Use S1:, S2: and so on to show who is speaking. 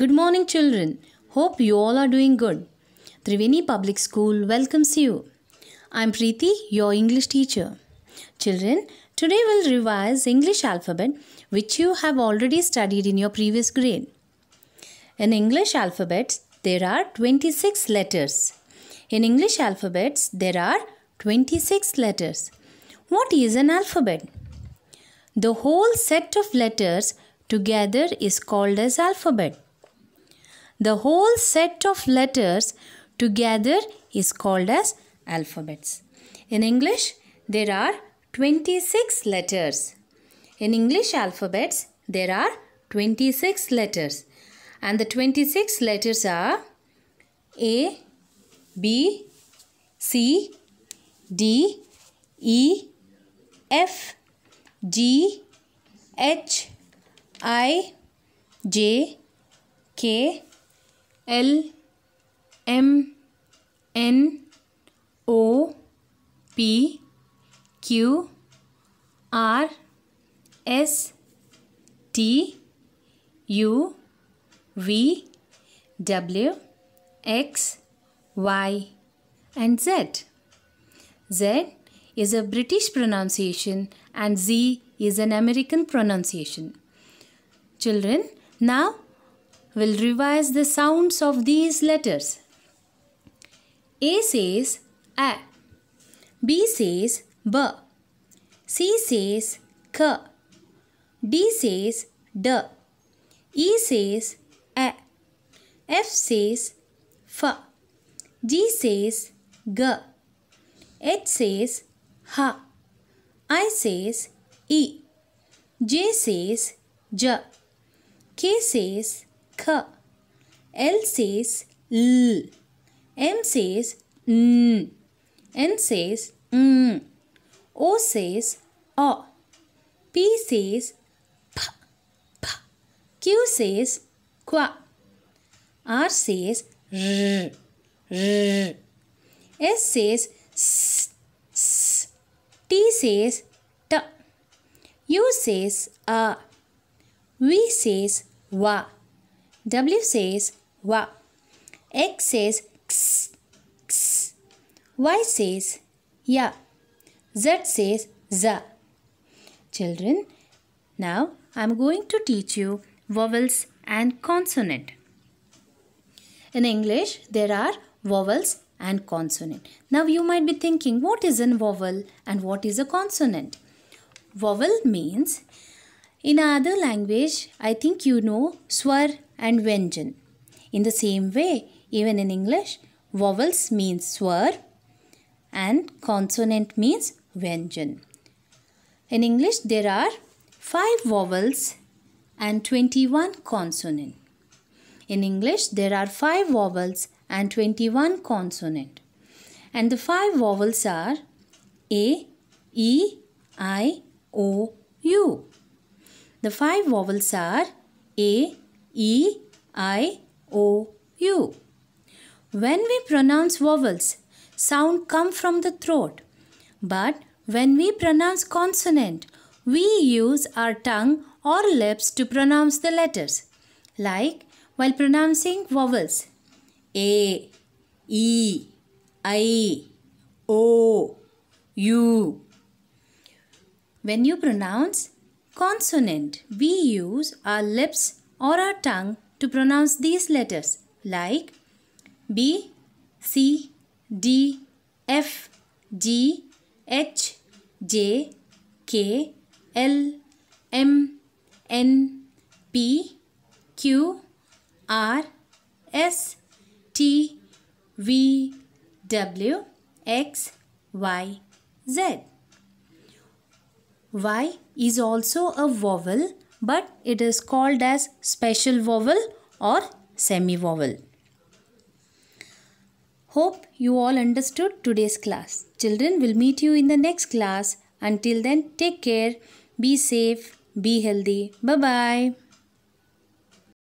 S1: Good morning, children. Hope you all are doing good. Triveni Public School welcomes you. I'm Preeti, your English teacher. Children, today we'll revise English alphabet which you have already studied in your previous grade. In English alphabets, there are 26 letters. In English alphabets, there are 26 letters. What is an alphabet? The whole set of letters together is called as alphabet. The whole set of letters together is called as alphabets. In English, there are 26 letters. In English alphabets, there are 26 letters. And the 26 letters are A, B, C, D, E, F, G, H, I, J, K, L M N O P Q R S T U V W X Y and Z. Z is a British pronunciation and Z is an American pronunciation. Children, now will revise the sounds of these letters. A says A, B says B, C says K, D says D, E says A, F says F, G says G, H says H, I says E, J says J, K says k. L says l. M says n. N says n. O says o. P says p. p. Q says qua. R says r. r. S says s. s. T says t. U says a. V says wa. W says wa. X says x, x. Y says ya. Z says za. Children, now I'm going to teach you vowels and consonant. In English, there are vowels and consonant. Now you might be thinking, what is a vowel and what is a consonant? Vowel means in other language, I think you know swar and vyanjan. In the same way, even in English, vowels means swar and consonant means vyanjan. In English, there are 5 vowels and 21 consonant. In English, there are 5 vowels and 21 consonant. And the 5 vowels are A, E, I, O, U. The five vowels are A, E, I, O, U. When we pronounce vowels, sound come from the throat. But when we pronounce consonant, we use our tongue or lips to pronounce the letters. Like while pronouncing vowels A, E, I, O, U. When you pronounce Consonant. We use our lips or our tongue to pronounce these letters like B, C, D, F, G, H, J, K, L, M, N, P, Q, R, S, T, V, W, X, Y, Z. Y is also a vowel but it is called as special vowel or semi-vowel. Hope you all understood today's class. Children will meet you in the next class. Until then, take care, be safe, be healthy. Bye-bye.